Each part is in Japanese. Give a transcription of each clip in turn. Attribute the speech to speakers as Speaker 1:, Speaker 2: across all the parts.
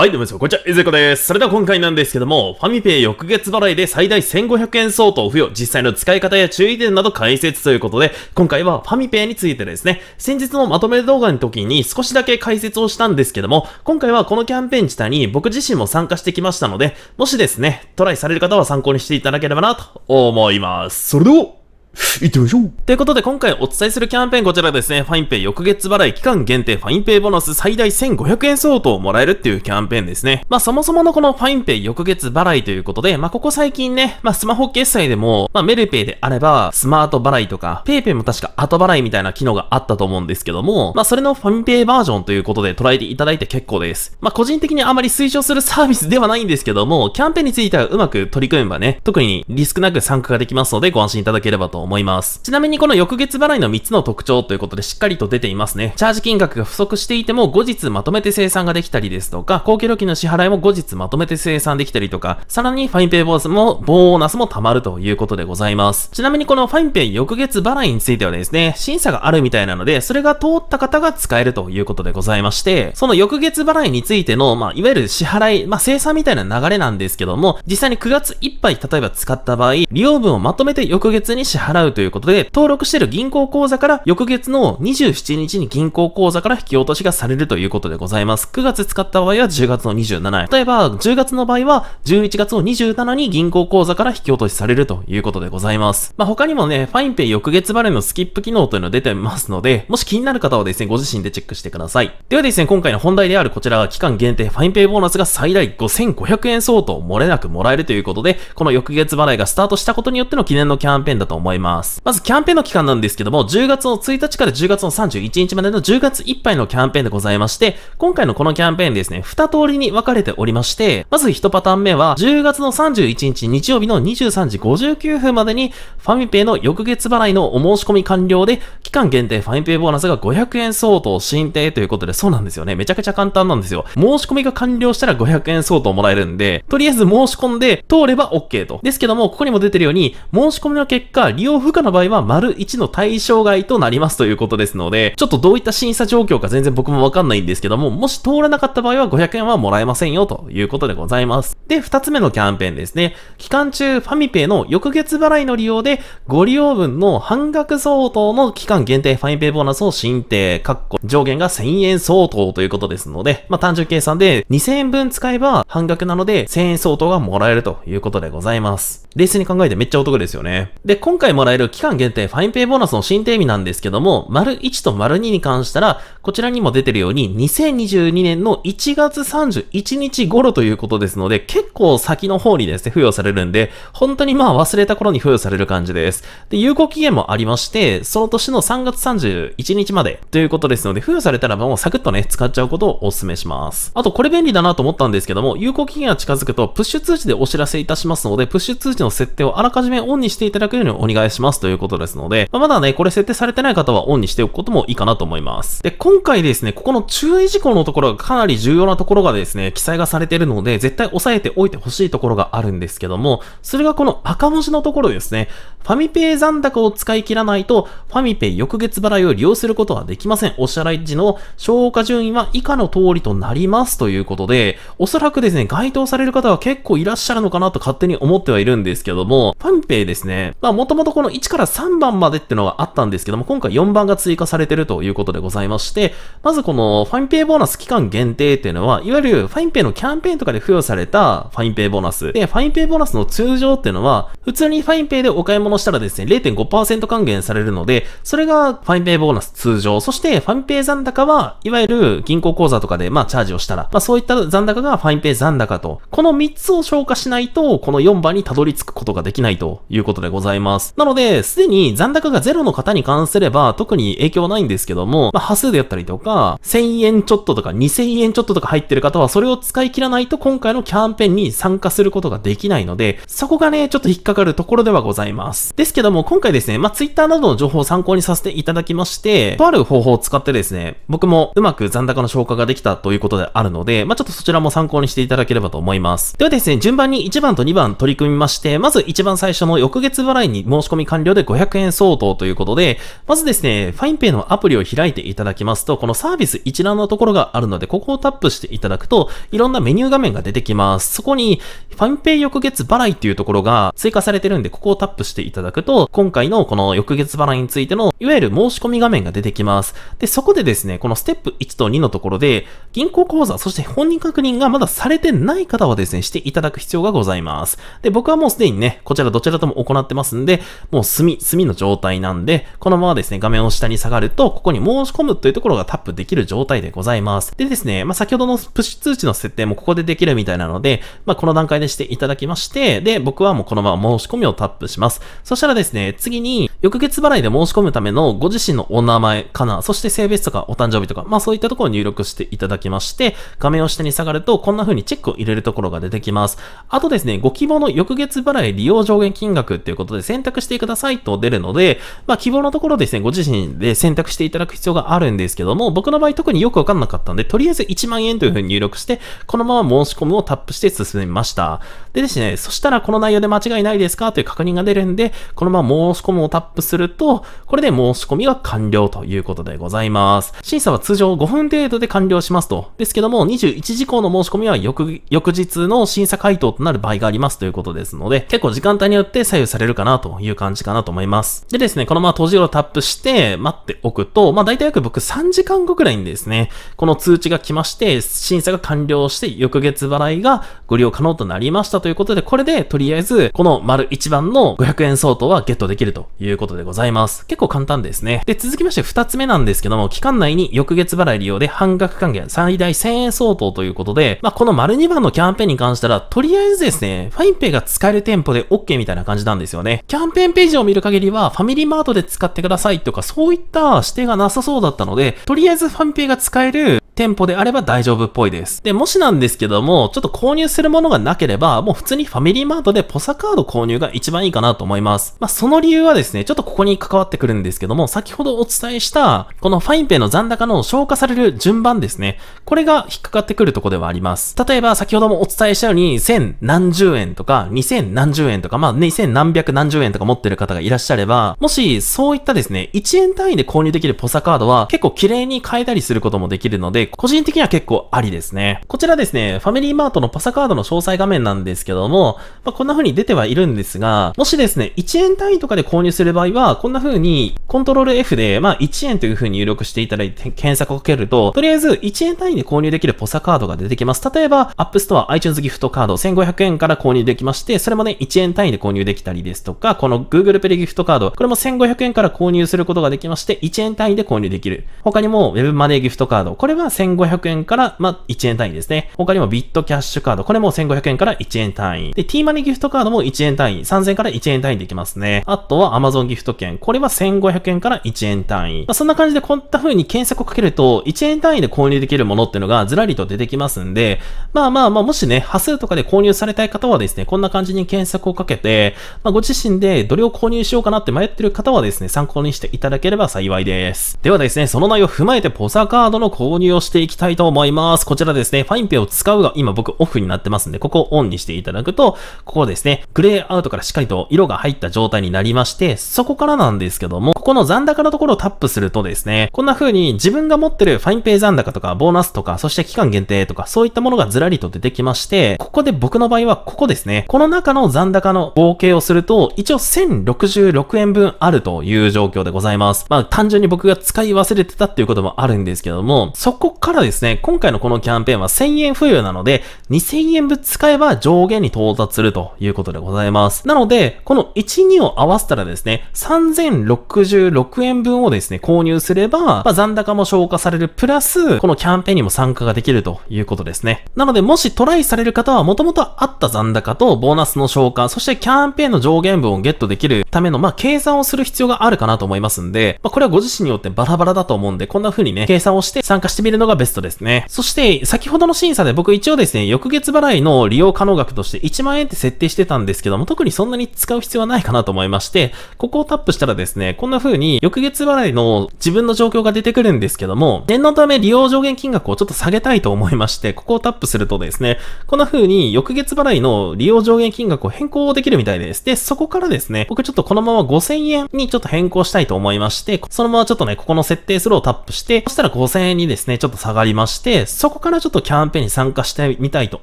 Speaker 1: はい、どうも皆さん、こんにちは、ゆずこです。それでは今回なんですけども、ファミペイ翌月払いで最大1500円相当付与、実際の使い方や注意点など解説ということで、今回はファミペイについてですね、先日のまとめ動画の時に少しだけ解説をしたんですけども、今回はこのキャンペーン自体に僕自身も参加してきましたので、もしですね、トライされる方は参考にしていただければなと思います。それでは行ってみましょうということで今回お伝えするキャンペーンこちらですね、ファインペイ翌月払い期間限定ファインペイボナス最大1500円相当をもらえるっていうキャンペーンですね。まあそもそものこのファインペイ翌月払いということで、まあここ最近ね、まあスマホ決済でも、まあメルペイであればスマート払いとか、ペイペイも確か後払いみたいな機能があったと思うんですけども、まあそれのファインペイバージョンということで捉えていただいて結構です。まあ個人的にあまり推奨する サービスではないんですけども、キャンペーンについてはうまく取り組めばね、特にリスクなく参加ができますのでご安心いただければと思います。ちなみにこの翌月払いの3つの特徴ということでしっかりと出ていますね。チャージ金額が不足していても後日まとめて生産ができたりですとか、高級料金の支払いも後日まとめて生産できたりとか、さらにファインペイボースもボーナスも貯まるということでございます。ちなみにこのファインペイ翌月払いについてはですね、審査があるみたいなので、それが通った方が使えるということでございまして、その翌月払いについての、まあ、いわゆる支払い、まあ、生産みたいな流れなんですけども、実際に9月いっぱい例えば使った場合、利用分をまとめて翌月に支払払うということで、登録している銀行口座から翌月の27日に銀行口座から引き落としがされるということでございます。9月使った場合は10月の27例えば、10月の場合は11月の27に銀行口座から引き落としされるということでございます。まあ、他にもね、ファインペイ翌月払いのスキップ機能というの出てますので、もし気になる方はですね、ご自身でチェックしてください。ではですね、今回の本題であるこちら、期間限定ファインペイボーナスが最大5500円相当漏れなくもらえるということで、この翌月払いがスタートしたことによっての記念のキャンペーンだと思います。ます。まずキャンペーンの期間なんですけども、10月の1日から10月の31日までの10月いっぱいのキャンペーンでございまして、今回のこのキャンペーンですね、2通りに分かれておりまして、まず1パターン目は、10月の31日日曜日の23時59分までに、ファミペイの翌月払いのお申し込み完了で、期間限定ファミペイボーナスが500円相当申請ということで、そうなんですよね。めちゃくちゃ簡単なんですよ。申し込みが完了したら500円相当もらえるんで、とりあえず申し込んで通れば OK と。ですけども、ここにも出てるように、申し込みの結果、利用用不可の場合は、丸1の対象外となりますということですので、ちょっとどういった審査状況か全然僕もわかんないんですけども、もし通らなかった場合は500円はもらえませんよということでございます。で、2つ目のキャンペーンですね。期間中、ファミペイの翌月払いの利用で、ご利用分の半額相当の期間限定ファミペイボーナスを申請、かっこ上限が1000円相当ということですので、まあ、単純計算で2000円分使えば半額なので1000円相当がもらえるということでございます。冷静に考えてめっちゃお得ですよね。で、今回ももらえる期間限定ファインペイボーナスの新定義なんですけども、丸1と丸2に関したら、こちらにも出てるように、2022年の1月31日頃ということですので、結構先の方にですね、付与されるんで、本当にまあ忘れた頃に付与される感じです。で、有効期限もありまして、その年の3月31日までということですので、付与されたらもうサクッとね、使っちゃうことをお勧めします。あと、これ便利だなと思ったんですけども、有効期限が近づくと、プッシュ通知でお知らせいたしますので、プッシュ通知の設定をあらかじめオンにしていただくようにお願いしますということですので、まあ、まだね、これ設定されてない方はオンにしておくこともいいかなと思います。で、今回ですね、ここの注意事項のところがかなり重要なところがですね、記載がされているので、絶対押さえておいてほしいところがあるんですけども、それがこの赤文字のところですね、ファミペイ残高を使い切らないと、ファミペイ翌月払いを利用することはできません。お支払い時の消化順位は以下の通りとなりますということで、おそらくですね、該当される方は結構いらっしゃるのかなと勝手に思ってはいるんですけども、ファミペイですね、まあもともとこの1から3番までっていうのはあったんですけども、今回4番が追加されてるということでございまして、まずこのファインペイボーナス期間限定っていうのは、いわゆるファインペイのキャンペーンとかで付与されたファインペイボーナス。で、ファインペイボーナスの通常っていうのは、普通にファインペイでお買い物したらですね、0.5%還元されるので、それがファインペイボーナス通常。そしてファインペイ残高は、いわゆる銀行口座とかでまあチャージをしたら、まあそういった残高がファインペイ残高と、この3つを消化しないと、この4番にたどり着くことができないということでございます。なのので、すでに残高がゼロの方に関すれば特に影響はないんですけども、まあ、端数であったりとか、1000円ちょっととか2000円ちょっととか入ってる方はそれを使い切らないと今回のキャンペーンに参加することができないので、そこがね、ちょっと引っかかるところではございます。ですけども、今回ですね、まあ、Twitter などの情報を参考にさせていただきまして、とある方法を使ってですね、僕もうまく残高の消化ができたということであるので、まあ、ちょっとそちらも参考にしていただければと思います。ではですね、順番に1番と2番取り組みまして、まず一番最初の翌月払いに申し込みみ完了で500円相当ということで、まずですね、ファインペイのアプリを開いていただきますと、このサービス一覧のところがあるので、ここをタップしていただくと、いろんなメニュー画面が出てきます。そこに、ファインペイ翌月払いっていうところが追加されてるんで、ここをタップしていただくと、今回のこの翌月払いについての、いわゆる申し込み画面が出てきます。で、そこでですね、このステップ1と2のところで、銀行口座、そして本人確認がまだされてない方はですね、していただく必要がございます。で、僕はもうすでにね、こちらどちらとも行ってますんで、もう隅、隅の状態なんで、このままですね、画面を下に下がると、ここに申し込むというところがタップできる状態でございます。でですね、まあ、先ほどのプッシュ通知の設定もここでできるみたいなので、まあ、この段階でしていただきまして、で、僕はもうこのまま申し込みをタップします。そしたらですね、次に、翌月払いで申し込むためのご自身のお名前かな、そして性別とかお誕生日とか、まあそういったところを入力していただきまして、画面を下に下がると、こんな風にチェックを入れるところが出てきます。あとですね、ご希望の翌月払い利用上限金額っていうことで選択してしてくださいと出るので、まあ、希望のところですね、ご自身で選択していただく必要があるんですけども、僕の場合特によくわかんなかったんで、とりあえず1万円というふうに入力して、このまま申し込むをタップして進みました。でですね、そしたらこの内容で間違いないですかという確認が出るんで、このまま申し込むをタップすると、これで申し込みは完了ということでございます。審査は通常5分程度で完了しますと。ですけども、21時以降の申し込みは翌、翌日の審査回答となる場合がありますということですので、結構時間帯によって左右されるかなという感じかなと思います。でですね、このまま閉じるをタップして待っておくと、まあ大体約僕3時間後くらいにですね、この通知が来まして、審査が完了して翌月払いがご利用可能となりましたということで、これでとりあえずこの丸1番の500円相当はゲットできるということでございます。結構簡単ですね。で、続きまして2つ目なんですけども、期間内に翌月払い利用で半額還元最大1000円相当ということで、まあこの丸2番のキャンペーンに関したら、とりあえずですね、ファインペイが使える店舗で OK みたいな感じなんですよね。キャンペーンムページを見る限りは、ファミリーマートで使ってくださいとか、そういった指定がなさそうだったので、とりあえずファミペが使える店舗であれば大丈夫っぽいです。で、もしなんですけども、ちょっと購入するものがなければ、もう普通にファミリーマートでポサカード購入が一番いいかなと思います。まあ、その理由はですね、ちょっとここに関わってくるんですけども、先ほどお伝えした、このファインペイの残高の消化される順番ですね。これが引っかかってくるとこではあります。例えば、先ほどもお伝えしたように、1000何十円とか、2000何十円とか、まあ、2000何百何十円とか持ってる方がいらっしゃれば、もし、そういったですね、1円単位で購入できるポサカードは、結構綺麗に変えたりすることもできるので、で、個人的には結構ありですね。こちらですね、ファミリーマートのパサカードの詳細画面なんですけども、まあ、こんな風に出てはいるんですが、もしですね、1円単位とかで購入する場合は、こんな風に、コントロール F で、まあ、1円という風に入力していただいて、検索をかけると、とりあえず1円単位で購入できるポサカードが出てきます。例えば、App Store iTunes ギフトカード1500円から購入できまして、それもね、1円単位で購入できたりですとか、この Google Play ギフトカード、これも1500円から購入することができまして、1円単位で購入できる。他にも Web マネーギフトカード、これは1500円から、まあ、1円単位ですね。他にもビットキャッシュカード、これも1500円から1円単位。で、t マネギフトカードも1円単位、3000円から1円単位でいきますね。あとは Amazon ギフト券、これは1500円から1円単位。まあ、そんな感じでこんな風に検索をかけると、1円単位で購入できるものっていうのがずらりと出てきますんで、まあまあまあ、もしね、波数とかで購入されたい方はですね、こんな感じに検索をかけて、まあ、ご自身でどれを購入しようかなって迷ってる方はですね、参考にしていただければ幸いです。ではですね、その内容を踏まえてポサカードの購入をしていきたいと思います。こちらですね、ファインペイを使うが今僕オフになってますんで、ここをオンにしていただくと、ここですね、グレーアウトからしっかりと色が入った状態になりまして、そこからなんですけども、ここの残高のところをタップするとですね、こんな風に自分が持ってるファインペイ残高とかボーナスとか、そして期間限定とか、そういったものがずらりと出てきまして、ここで僕の場合はここですね、この中の残高の合計をすると、一応1066円分あるという状況でございます。まあ単純に僕が使い忘れてたっていうこともあるんですけども、そここからですね、今回のこのキャンペーンは1000円付与なので、2000円分使えば上限に到達するということでございます。なので、この1、2を合わせたらですね、3066円分をですね、購入すれば、まあ、残高も消化されるプラス、このキャンペーンにも参加ができるということですね。なので、もしトライされる方は、もともとあった残高とボーナスの消化、そしてキャンペーンの上限分をゲットできるための、まあ、計算をする必要があるかなと思いますんで、まあ、これはご自身によってバラバラだと思うんで、こんな風にね、計算をして参加してみるのがベストですね。そして、先ほどの審査で僕一応ですね、翌月払いの利用可能額として1万円って設定してたんですけども、特にそんなに使う必要はないかなと思いまして、ここをタップしたらですね、こんな風に翌月払いの自分の状況が出てくるんですけども、念のため利用上限金額をちょっと下げたいと思いまして、ここをタップするとですね、こんな風に翌月払いの利用上限金額を変更できるみたいです。で、そこからですね、僕ちょっとこのまま5000円にちょっと変更したいと思いまして、そのままちょっとね、ここの設定するをタップして、そしたら5000円にですね、ちょっとっと下がりまして、そこからちょっとキャンペーンに参加してみたいと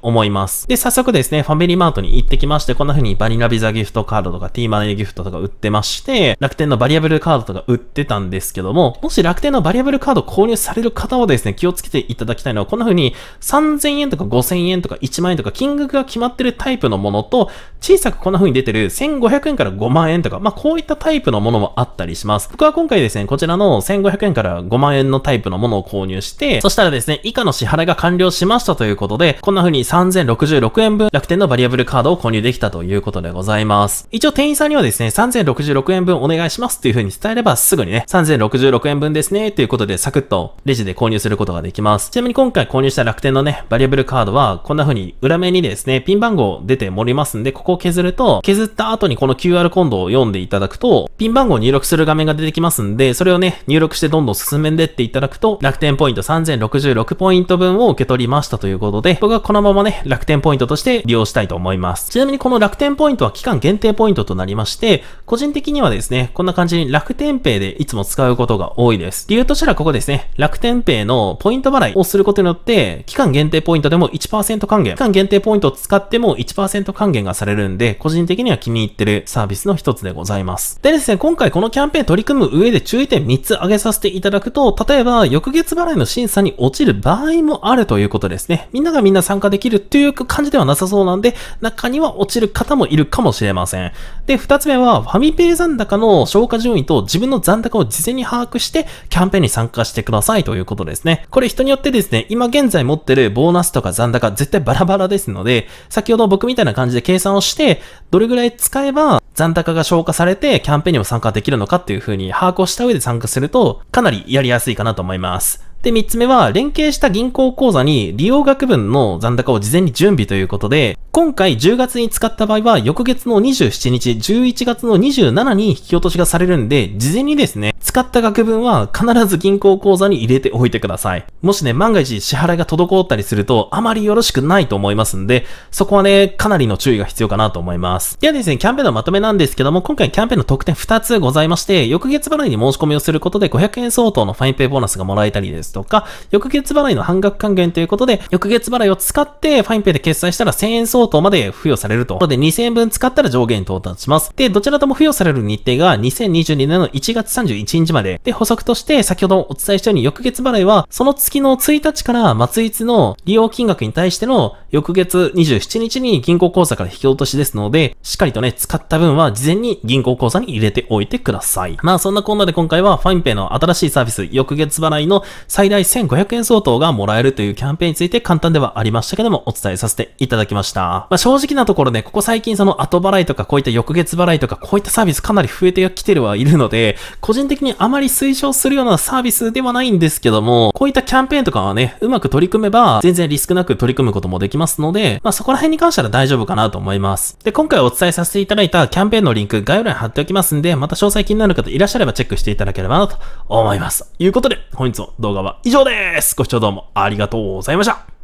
Speaker 1: 思います。で、早速ですね、ファミリーマートに行ってきまして、こんな風にバニラビザギフトカードとか T マネーギフトとか売ってまして、楽天のバリアブルカードとか売ってたんですけども、もし楽天のバリアブルカード購入される方はですね、気をつけていただきたいのは、こんな風に3000円とか5000円とか1万円とか金額が決まってるタイプのものと、小さくこんな風に出てる1500円から5万円とか、まあ、こういったタイプのものもあったりします。僕は今回ですね、こちらの1500円から5万円のタイプのものを購入して、そしたらですね、以下の支払いが完了しましたということで、こんな風に3066円分楽天のバリアブルカードを購入できたということでございます。一応店員さんにはですね、3066円分お願いしますっていう風に伝えればすぐにね、3066円分ですねということでサクッとレジで購入することができます。ちなみに今回購入した楽天のね、バリアブルカードはこんな風に裏面にですね、ピン番号出て盛りますんで、ここを削ると、削った後にこの QR コードを読んでいただくと、ピン番号を入力する画面が出てきますんで、それをね、入力してどんどん進めんでっていただくと、楽天ポイント3000 3066ポイント分を受け取りましたということで、僕はこのままね、楽天ポイントとして利用したいと思います。ちなみにこの楽天ポイントは期間限定ポイントとなりまして、個人的にはですね、こんな感じに楽天ペイでいつも使うことが多いです。理由としたらここですね、楽天ペイのポイント払いをすることによって、期間限定ポイントでも1%還元、期間限定ポイントを使っても1%還元がされるんで、個人的には気に入ってるサービスの一つでございます。でですね、今回このキャンペーン取り組む上で注意点3つ挙げさせていただくと、例えば、翌月払いの審査下に落ちる場合もあるということですね。みんながみんな参加できるという感じではなさそうなんで、中には落ちる方もいるかもしれません。で、二つ目は、ファミペイ残高の消化順位と自分の残高を事前に把握して、キャンペーンに参加してくださいということですね。これ人によってですね、今現在持ってるボーナスとか残高絶対バラバラですので、先ほど僕みたいな感じで計算をして、どれぐらい使えば残高が消化されてキャンペーンにも参加できるのかっていう風に把握をした上で参加すると、かなりやりやすいかなと思います。で、3つ目は、連携した銀行口座に利用額分の残高を事前に準備ということで、今回10月に使った場合は、翌月の27日、11月の27に引き落としがされるんで、事前にですね、使った額分は必ず銀行口座に入れておいてください。もしね、万が一支払いが滞ったりすると、あまりよろしくないと思いますんで、そこはね、かなりの注意が必要かなと思います。ではですね、キャンペーンのまとめなんですけども、今回キャンペーンの特典2つございまして、翌月払いに申し込みをすることで500円相当のファインペイボーナスがもらえたりですとか、翌月払いの半額還元ということで、翌月払いを使ってファインペイで決済したら1000円相当相当まで付与されると。ので2000円分使ったら上限に到達します。で、どちらとも付与される日程が2022年の1月31日まで。で、補足として先ほどお伝えしたように翌月払いはその月の1日から末日の利用金額に対しての翌月27日に銀行口座から引き落としですので、しっかりとね、使った分は事前に銀行口座に入れておいてください。まあそんなこんなで今回はファインペイの新しいサービス、翌月払いの最大1500円相当がもらえるというキャンペーンについて簡単ではありましたけどもお伝えさせていただきました。まあ、正直なところね、ここ最近その後払いとかこういった翌月払いとかこういったサービスかなり増えてきてるはいるので、個人的にあまり推奨するようなサービスではないんですけども、こういったキャンペーンとかはね、うまく取り組めば全然リスクなく取り組むこともできますので、まあ、そこら辺に関しては大丈夫かなと思います。で、今回お伝えさせていただいたキャンペーンのリンク概要欄に貼っておきますんで、また詳細気になる方いらっしゃればチェックしていただければなと思います。ということで、本日の動画は以上です。ご視聴どうもありがとうございました。